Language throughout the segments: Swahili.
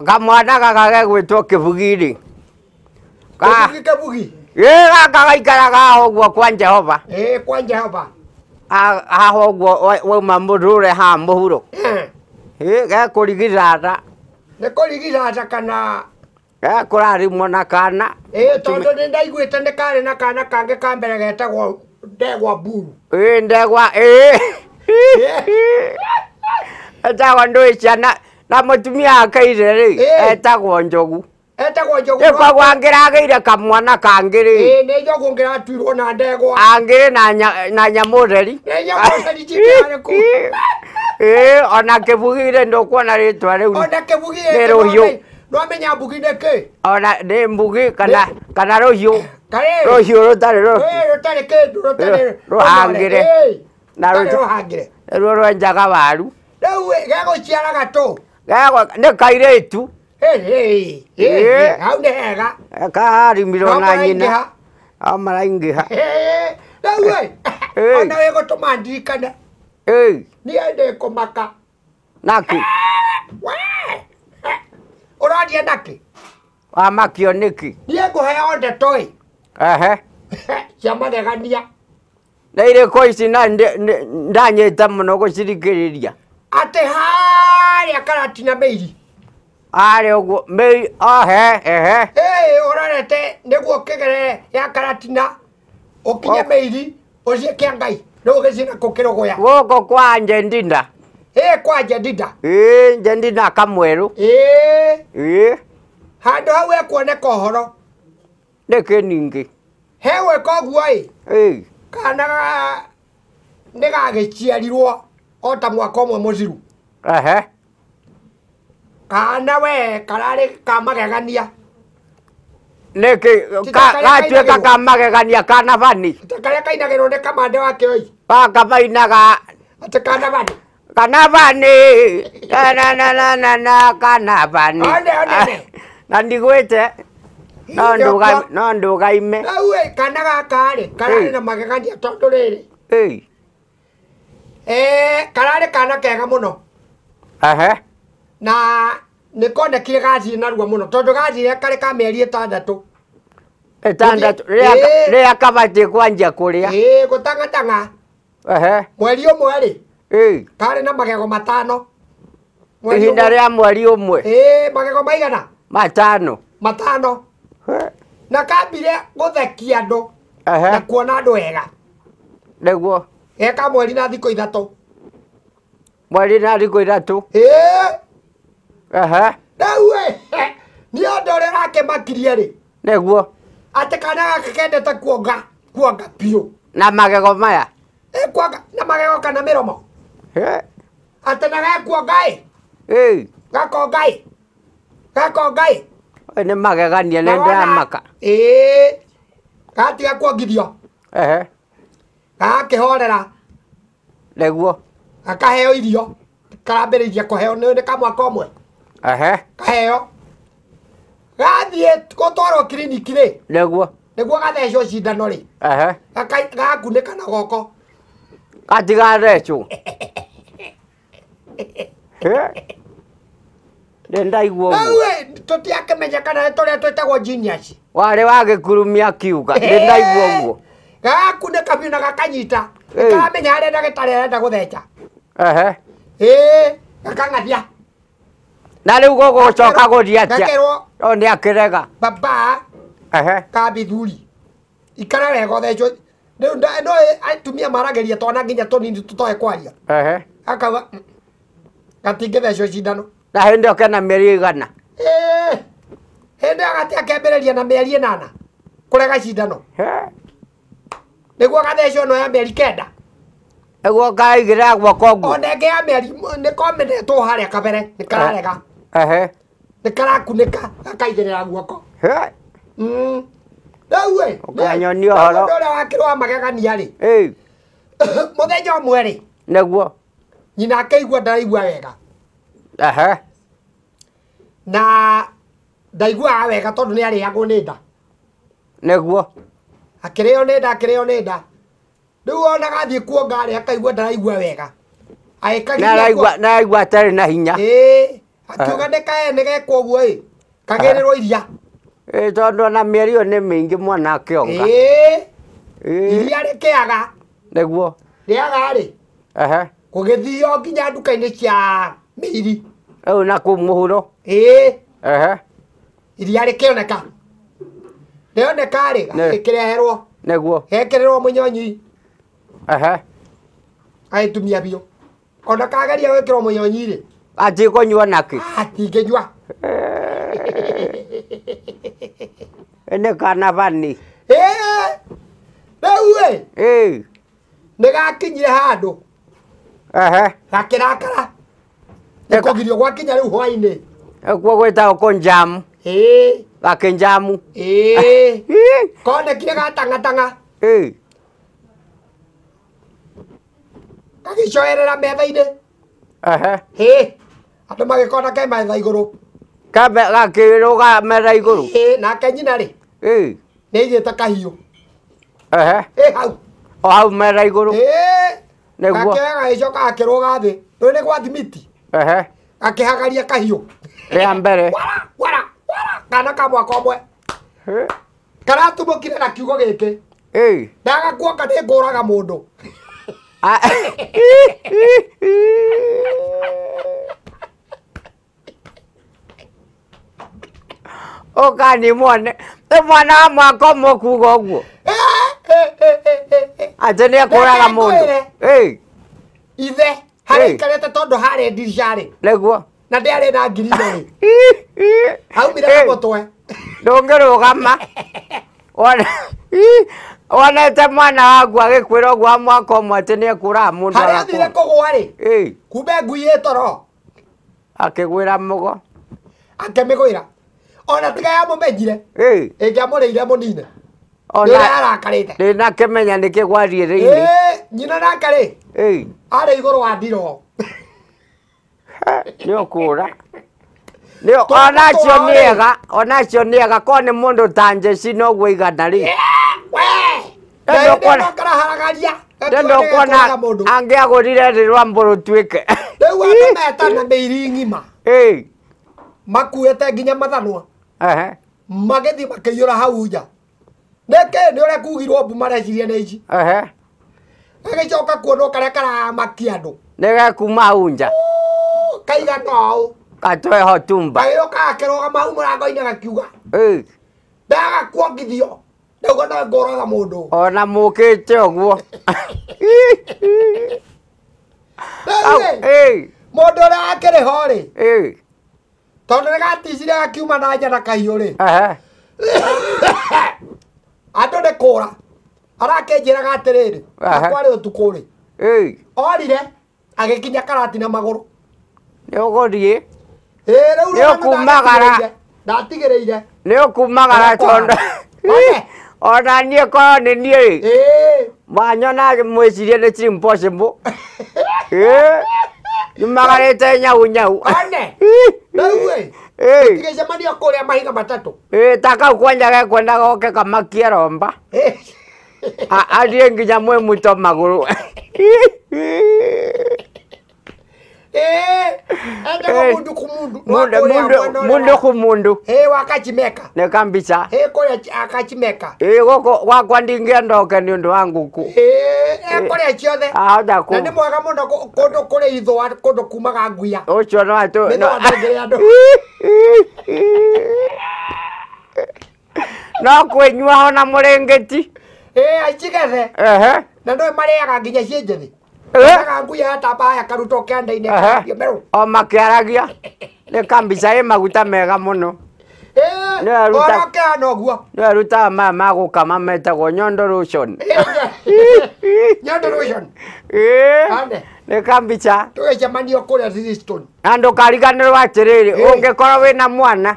gamwana gagage gwitwo kibugiri kabugi gakagaikaraga aho guo kwa jehova kwa jehova aho guo wauma ha muhuro gekurigicaca nikurigicaca kana gekurarimwo na kana tondu nindaiguite nikari na kana kangi kambere getagwo ndegwa mburu ndegwa etagwo ndui ciana na mutumia akeire ri etagwo njogu etagwo njogu ikoragwo angira ageire kamwana kangi ri ni njogu ngiratuirwo na ndegwa angiri na nyamureri ona kibugire ndukuona ritwa riu ni ruhiu nwamenya mbugire ki ona ni mbugi kana kana ruhiu ruhiu rutari rutari kindu rutari ruhangire na ruhangire ruo rwenjaga waru riu geguciaraga tu nä kairä tu hau nä hega eh, kaharimirwo na nyina amaraingä ha rä eh, ona wä gå tå ma ndirikane niä ndä kå maka nakä å roria nakä wamakio ah, nä kä niä ngå heo ndeto ehe cia maregania nä irä kå ici ndanyä te må no gå cirikä rä ria atä ha ararä karati na mĩiri arä å guo mĩiri ahe ehe ä å rorete nä guo kä gerere ya karatina å kinye mĩiri å ciä ngai rä u gä ciä na kå kä rå gå ya gå kwa njendinda ä kwa njendinda ä njendinda kamwerå ä ä handå hau ekuoneka å horo nä kä ningä he gwä ka å guo ä kana nä gagä ciarirwo o ta mwaka å mwe må ciru ehe kana we kararä kamagegania nä kä gatuä ka kamagegania kana bani takarä a kainagä rwo nä kamande wa oi paka bainaga atä kana bani kana bani kana bani na oh, oh, ah, ndigwä te no ndå gaime kana gakarä kararä na magegania tondå rä rä kararä kana kega må no na nä kondekire gathiä narua må no tondå gathire karä ka mĩeri tandatå ĩtandatå rä rä kabatiä kwanjia kå rä a gå tangatanga mweri å mwe rä karä na magego matano ihinda rä a mweri å mwe magego maigana matano matano na kambire gå thekia andå na kuona andå wega nä eka mweri na thikå ithatå mweri na thikå ithatå ä rĩu ĩ nĩ ũndũ ũrĩa makirie rä näguo atä kana gakendete kuonga kuonga biå na magego maya kuonga na magego kana romo atä na gekuonga ä gakonga ĩ gakonga ĩ nĩ magegania nĩ ndĩramaka ĩĩ gatiga kuongithio ehe horera näguo gakaheo irio kå heo nĩ kamwaka mwe kaheo gathiä gå twarwo kiriniki rä näguo guo gathecwo cindano rä gakunä kana goko gatigathecwo nä ndaigua tå tiakĩmenya kana nä tå rä a twätagwo genius warä wagä kurumia kiuga nä ndaigua å guo gagakunä ka biå na gakanyita gakagamenya harä a ndagä tarä arenda gå theca gakang'athia na rä u gågåcoka gå thiä atä o nä akä rega baba kambithuri ikara wega thecwo rä u no atumia marageria twana nginya tå nini tå toe kwaria akauga mm, gatingä cindano na hä ndä oke na mä eri igana hä ndä agati akembä ria na mä eri ä nana kå cindano nä guo gathecwo no ya mä kenda nä guo kaigä ra gwoko ya mä eri nä kabere nä kararega ehe nä karakunä ka gakaigä rä ra guoko mm. rä u ukanyoni å horo rä a wakä rwo wa magegania rä må thenya å mwe rä näguo nyina akaigua ndaraigua wega ehe na ndaiguaga wega tondå nä arä agwo nä nda näguo o nä nda akä rä o nä nda rä u gathiĩ kuonga rĩ akaigua ndaraigua wega agĩkagia naraigua atarä na hinya ĩĩ akiuga eh. ndikae nä gekwo guo kagä rä rwo eh. iria ä tondå ona mä eri ä yo nä mä ingä mwana akä onga iria rä kä aga nä guo rä agarä kå gä thio nginya nduka-inä cia mä iri ä na kå må hå ro iria rä kä oneka rä onekarä kä reherwo nä guo må nyonyi agä tumia biå ona kageria gwä kä rwo må nyonyi Atikonywa naki? Atingejwa. Ene kana bani. Eh. Bewe. Eh. Nigakinyire handu. Ehe. Gakirakara. Nikogirio gwakinya riu hwaini. Ekuo gwitagwo kunjamu. Eh. Gakinjamu. Eh. Konekire gatangatanga. Eh. Gagicoerera metha-inĩ. Ehe. Eh. andå magäkonda ke metha igå rå gakä rå ga metha igå rå nake nyina rä nä njä te kahiå ehe hau o hau metha igå rå niguo gagä coka akä rå ga thä rå nä gwa não ehe gakä hagaria kahiå rä a mbere kana kamwaka mwe karatumå kire na kiugo gä kä ndagakuonga nä ngå raga do ndå ukani mwone mwana wa mwaka mwako mukuga uguo ati ni akuraga mundu ithe harä ikarete tondå harä ndicarä näguo na ndäarä na ngiri igärä aumire na måtwe ndå ngä rå gama wonete mwana waku agä kwä ra å guo mwaka å mwe atä nä ekå raga må athire kå gwa rä kumbe ngui ä toro akä gwä ra må go akemä gwä ra ona tiga ya mumenjire ingia murire munine ona arakarite ndi na kimenya niki gwathie ri ni nyina na kare ei ara iguru wa ndiro nio kura nio ona cio niega ona cio niega ko ni mundu tanje si no gwigana ri we ndo kona kara haragaria ndo kona ange agurire ri rwa mburu tuike ndo wa meta na beiri ngima ei makuete nginya mathanwa magä thiä makä hau nja nä kä nä å rä a kugirwo mbu marecirie nä ici gagä coka kuonwo karä a karamakia andå nä gekuma hau kaiga kaigana å hotumba tumba gagä å kaga kä rogama hau må rango-inä gakiuga ndagakuongithio ndauga no ngåraga må ndå ona må kä te å guo må ndå å rä a rä ho rä tondu rigaticire akiuma na nja na kahiu ri raga atä rä rä akwarä å tukå rä orire agä kinya karati na maguru ni uguthii ni ukumagara ndatigiriire ni ukumagara tondu ona niä korwo nä niä rä manyona mwä cirie nä impossible nä magarä te nyau nyau Eh. Tige jamani ya kore ya mahiga matatu. Eh, taka ukwanja kaya kwenda koke kamaki ya romba. Eh. A, adie nginya mwe muto maguru. Eh, ada mundu kumundu. Mundu, mundu, mundu kumundu. Eh, wakachi meka. Nekambisa. Eh, kore akachi meka. Eh, wako, wako ndingia ndoke ni undu wangu ku. Eh. a ciothe ah, mwega må no ni mwega kå rä kuri kå ndå kumaga nguya ucio no atu no andu no kwinyua ho na muringiti eh acigethe ehe na marä aga nginya ciĩ njethi aga nguya atabaya å kä inĩ o makä aragia nä kambica ä maguta mega må no oroka noguo nä arutaga maya magåkama metagwo nyondo rotion eh, nyondo rotion eh, nä kambica tå gäcemanio kå rä a na ndå kariganärwo atä rä eh. rä å ngä korwo wä na mwana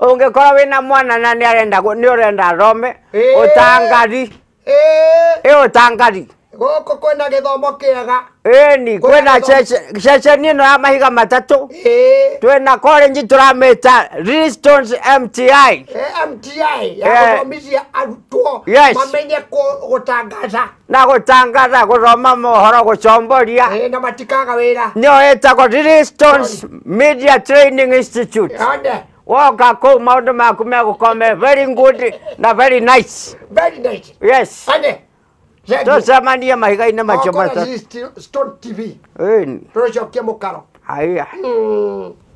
å ngä korwo wä na mwana na nä arenda nä å renda athome å tangari ä å tangari gå kå kwä gä thomo ega ni kwena nino ya mahiga matatu twina college turamita Restones MTI MTI ya kuthomithia arutwo mamenye gutangatha na gutangatha guthoma mohoro gucomboria na matikaga wira nio itagwo Restones Media Training Institute woka kå maå ndå maku megå very good na very nice very nice yes Ande. Tosamania mahiga ina macho mata. Stone TV. Eh. Rojo kemo karo. Aya. Mm.